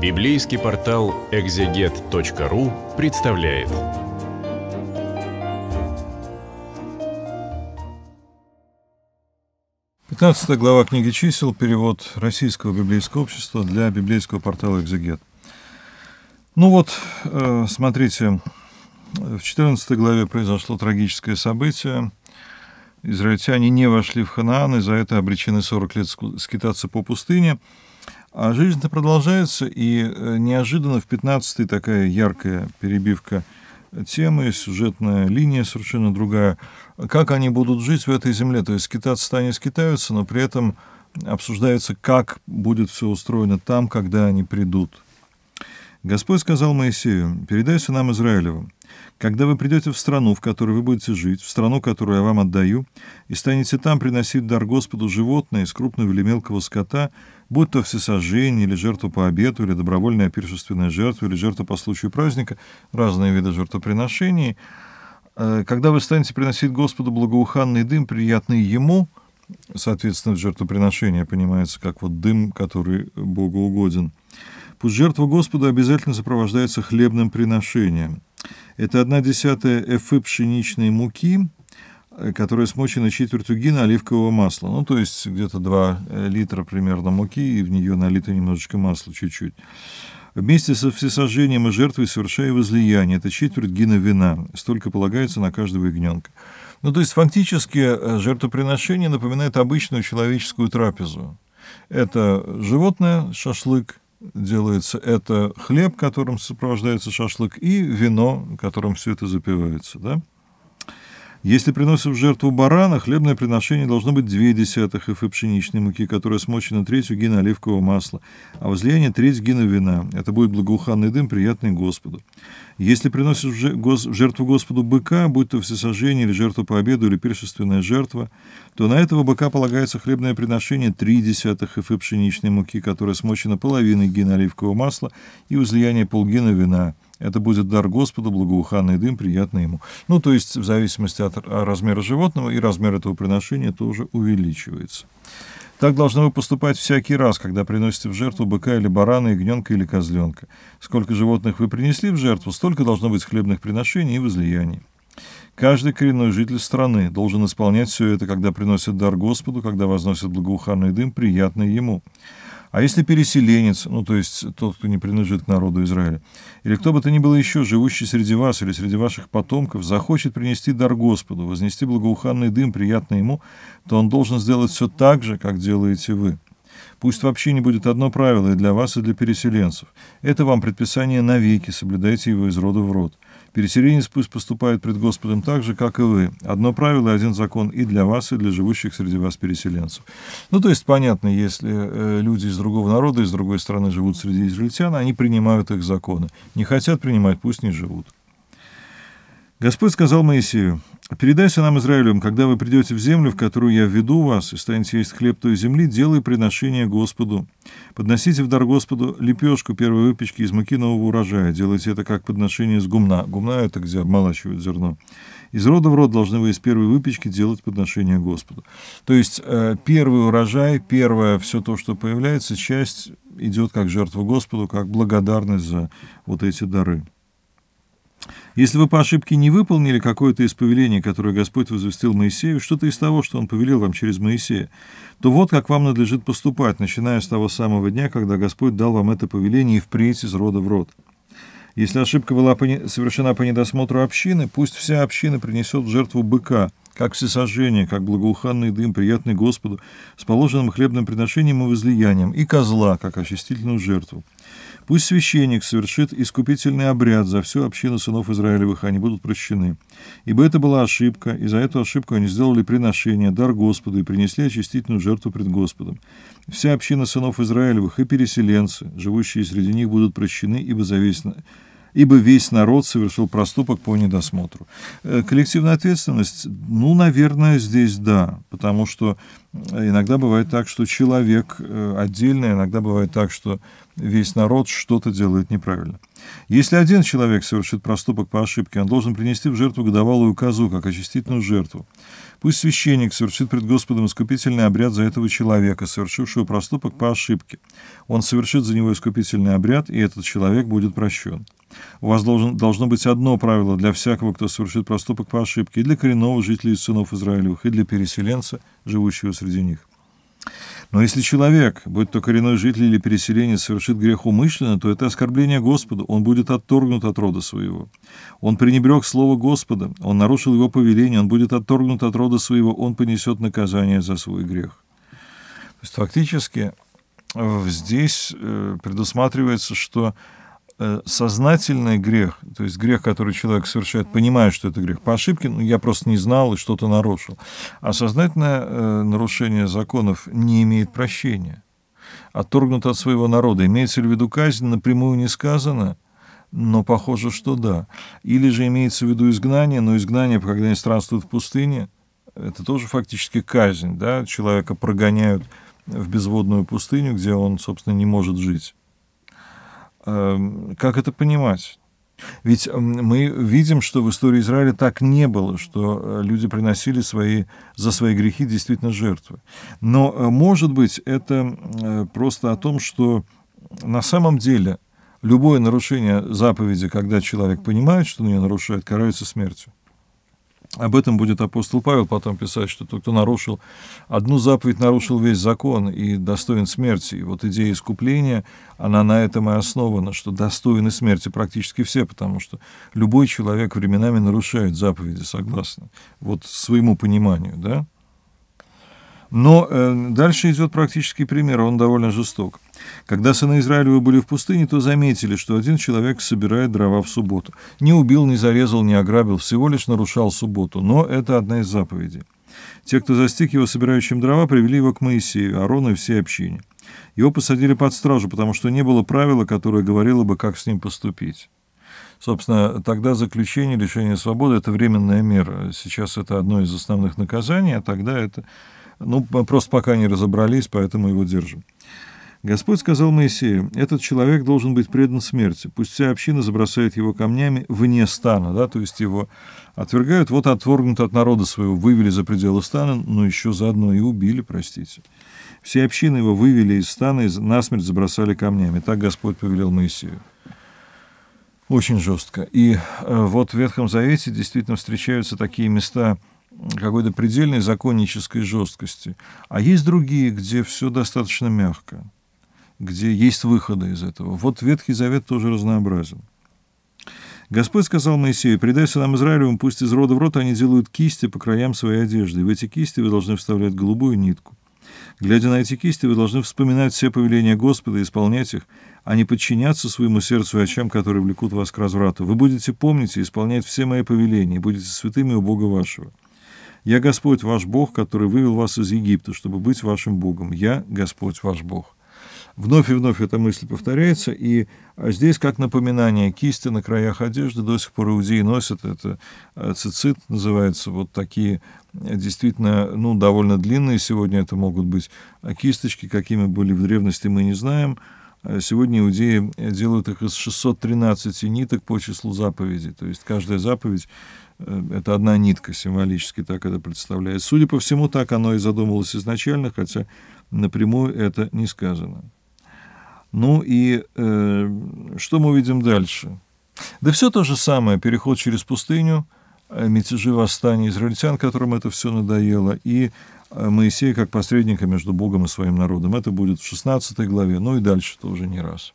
Библейский портал экзегет.ру представляет. Пятнадцатая глава книги чисел, перевод Российского библейского общества для библейского портала «Экзегет». Ну вот, э, смотрите, в 14 главе произошло трагическое событие. Израильтяне не вошли в Ханаан, и за это обречены 40 лет скитаться по пустыне – а жизнь-то продолжается, и э, неожиданно в 15-й такая яркая перебивка темы, сюжетная линия совершенно другая. Как они будут жить в этой земле? То есть скитаться-то они скитаются, но при этом обсуждается, как будет все устроено там, когда они придут. Господь сказал Моисею, «Передай сынам Израилевым, когда вы придете в страну, в которой вы будете жить, в страну, которую я вам отдаю, и станете там приносить дар Господу животное из крупного или мелкого скота, будь то всесожжение, или жертву по обету, или добровольная пиршественная жертва, или жертва по случаю праздника, разные виды жертвоприношений, э, когда вы станете приносить Господу благоуханный дым, приятный Ему, соответственно, жертвоприношение понимается как вот дым, который Богу угоден, — Пусть жертва Господа обязательно сопровождается хлебным приношением. Это одна десятая эфы пшеничной муки, э, которая смочена четвертью гина оливкового масла. Ну, то есть где-то 2 э, литра примерно муки, и в нее налито немножечко масла, чуть-чуть. Вместе со всесожжением и жертвой совершая возлияние. Это четверть гина вина. Столько полагается на каждого ягненка. Ну, то есть фактически э, жертвоприношение напоминает обычную человеческую трапезу. Это животное, шашлык, делается это хлеб, которым сопровождается шашлык, и вино, которым все это запивается. Да? Если приносят в жертву барана, хлебное приношение должно быть две десятых эфы пшеничной муки, которая смочена третью гина оливкового масла, а возлияние треть гина вина. Это будет благоуханный дым, приятный Господу. Если приносят в жертву Господу быка, будь то всесожжение или жертву по обеду или пиршественная жертва, то на этого быка полагается хлебное приношение три десятых эфы пшеничной муки, которая смочена половиной гина оливкового масла и возлияние полгина вина это будет дар Господу, благоуханный дым, приятный ему. Ну, то есть в зависимости от размера животного и размер этого приношения тоже увеличивается. Так должно вы поступать всякий раз, когда приносите в жертву быка или барана, ягненка или козленка. Сколько животных вы принесли в жертву, столько должно быть хлебных приношений и возлияний. Каждый коренной житель страны должен исполнять все это, когда приносит дар Господу, когда возносит благоуханный дым, приятный ему. А если переселенец, ну то есть тот, кто не принадлежит к народу Израиля, или кто бы то ни было еще, живущий среди вас или среди ваших потомков, захочет принести дар Господу, вознести благоуханный дым, приятный ему, то он должен сделать все так же, как делаете вы. Пусть вообще не будет одно правило и для вас, и для переселенцев. Это вам предписание навеки, соблюдайте его из рода в род. Переселенец пусть поступает пред Господом так же, как и вы. Одно правило и один закон и для вас, и для живущих среди вас переселенцев. Ну, то есть, понятно, если э, люди из другого народа, из другой страны живут среди израильтян, они принимают их законы. Не хотят принимать, пусть не живут. Господь сказал Моисею, передайся нам Израилем, когда вы придете в землю, в которую я введу вас, и станете есть хлеб той земли, делай приношение Господу. Подносите в дар Господу лепешку первой выпечки из муки нового урожая. Делайте это как подношение из гумна. Гумна — это где обмолачивают зерно. Из рода в род должны вы из первой выпечки делать подношение Господу». То есть э, первый урожай, первое все то, что появляется, часть идет как жертва Господу, как благодарность за вот эти дары. Если вы по ошибке не выполнили какое-то из повелений, которое Господь возвестил Моисею, что-то из того, что Он повелел вам через Моисея, то вот как вам надлежит поступать, начиная с того самого дня, когда Господь дал вам это повеление и впредь из рода в род. Если ошибка была совершена по недосмотру общины, пусть вся община принесет в жертву быка – как всесожжение, как благоуханный дым, приятный Господу, с положенным хлебным приношением и возлиянием, и козла, как очистительную жертву. Пусть священник совершит искупительный обряд за всю общину сынов Израилевых, они будут прощены. Ибо это была ошибка, и за эту ошибку они сделали приношение, дар Господу, и принесли очистительную жертву пред Господом. Вся община сынов Израилевых и переселенцы, живущие среди них, будут прощены, ибо зависят ибо весь народ совершил проступок по недосмотру. Э, коллективная ответственность, ну, наверное, здесь да, потому что э, иногда бывает так, что человек э, отдельно, иногда бывает так, что весь народ что-то делает неправильно. Если один человек совершит проступок по ошибке, он должен принести в жертву годовалую козу, как очистительную жертву. Пусть священник совершит пред Господом искупительный обряд за этого человека, совершившего проступок по ошибке. Он совершит за него искупительный обряд, и этот человек будет прощен. У вас должен, должно быть одно правило для всякого, кто совершит проступок по ошибке, и для коренного жителя из сынов Израилевых, и для переселенца, живущего среди них. Но если человек, будь то коренной житель или переселенец, совершит грех умышленно, то это оскорбление Господу, он будет отторгнут от рода своего. Он пренебрег слово Господа, он нарушил его повеление, он будет отторгнут от рода своего, он понесет наказание за свой грех. То есть фактически э, здесь э, предусматривается, что Э, сознательный грех, то есть грех, который человек совершает, понимая, что это грех по ошибке, ну, я просто не знал и что-то нарушил. А сознательное э, нарушение законов не имеет прощения, отторгнуто от своего народа. Имеется ли в виду казнь, напрямую не сказано, но похоже, что да. Или же имеется в виду изгнание, но изгнание, когда они странствуют в пустыне, это тоже фактически казнь, да, человека прогоняют в безводную пустыню, где он, собственно, не может жить. Эм, как это понимать? Ведь эм, мы видим, что в истории Израиля так не было, что э, люди приносили свои, за свои грехи действительно жертвы. Но, э, может быть, это э, просто о том, что на самом деле любое нарушение заповеди, когда человек понимает, что он ее нарушает, карается смертью. Об этом будет апостол Павел потом писать, что тот, кто нарушил одну заповедь, нарушил весь закон и достоин смерти. И вот идея искупления, она на этом и основана, что достойны смерти практически все, потому что любой человек временами нарушает заповеди, согласно, вот своему пониманию, да? Но э, дальше идет практический пример, он довольно жесток. Когда сыны Израилевы были в пустыне, то заметили, что один человек собирает дрова в субботу. Не убил, не зарезал, не ограбил, всего лишь нарушал субботу, но это одна из заповедей. Те, кто застиг его собирающим дрова, привели его к Моисею, Арону и всей общине. Его посадили под стражу, потому что не было правила, которое говорило бы, как с ним поступить. Собственно, тогда заключение, лишение свободы – это временная мера. Сейчас это одно из основных наказаний, а тогда это ну, просто пока не разобрались, поэтому его держим. Господь сказал Моисею, этот человек должен быть предан смерти, пусть вся община забросает его камнями вне стана, да, то есть его отвергают, вот отвергнут от народа своего, вывели за пределы стана, но еще заодно и убили, простите. Все общины его вывели из стана и насмерть забросали камнями, так Господь повелел Моисею. Очень жестко. И э, вот в Ветхом Завете действительно встречаются такие места – какой-то предельной законнической жесткости. А есть другие, где все достаточно мягко, где есть выходы из этого. Вот Ветхий Завет тоже разнообразен. Господь сказал Моисею, «Предай сынам Израилевым, пусть из рода в рот они делают кисти по краям своей одежды. В эти кисти вы должны вставлять голубую нитку. Глядя на эти кисти, вы должны вспоминать все повеления Господа и исполнять их, а не подчиняться своему сердцу и очам, которые влекут вас к разврату. Вы будете помнить и исполнять все мои повеления, и будете святыми у Бога вашего. «Я Господь ваш Бог, который вывел вас из Египта, чтобы быть вашим Богом. Я Господь ваш Бог». Вновь и вновь эта мысль повторяется, и а, здесь как напоминание, кисти на краях одежды до сих пор иудеи носят, это а, цицит называется, вот такие э, действительно, ну, довольно длинные сегодня это могут быть, а кисточки, какими были в древности, мы не знаем, Э, сегодня иудеи делают их из 613 ниток по числу заповедей. То есть каждая заповедь э, — это одна нитка символически, так это представляет. Судя по всему, так оно и задумывалось изначально, хотя напрямую это не сказано. Ну и э, что мы видим дальше? Да все то же самое. Переход через пустыню, э, мятежи восстания израильтян, которым это все надоело, и Э, Моисея как посредника между Богом и своим народом. Это будет в 16 главе, ну и дальше тоже не раз.